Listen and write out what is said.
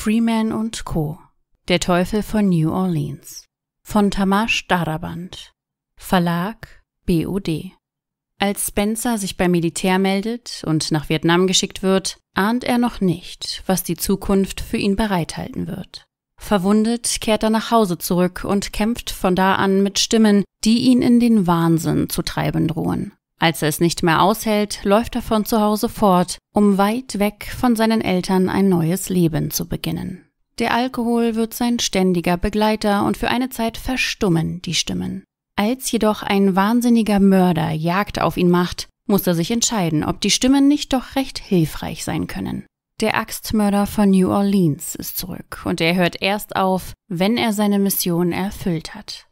Freeman und Co. Der Teufel von New Orleans. Von Tamash Daraband. Verlag BOD. Als Spencer sich beim Militär meldet und nach Vietnam geschickt wird, ahnt er noch nicht, was die Zukunft für ihn bereithalten wird. Verwundet kehrt er nach Hause zurück und kämpft von da an mit Stimmen, die ihn in den Wahnsinn zu treiben drohen. Als er es nicht mehr aushält, läuft er von zu Hause fort, um weit weg von seinen Eltern ein neues Leben zu beginnen. Der Alkohol wird sein ständiger Begleiter und für eine Zeit verstummen die Stimmen. Als jedoch ein wahnsinniger Mörder Jagd auf ihn macht, muss er sich entscheiden, ob die Stimmen nicht doch recht hilfreich sein können. Der Axtmörder von New Orleans ist zurück und er hört erst auf, wenn er seine Mission erfüllt hat.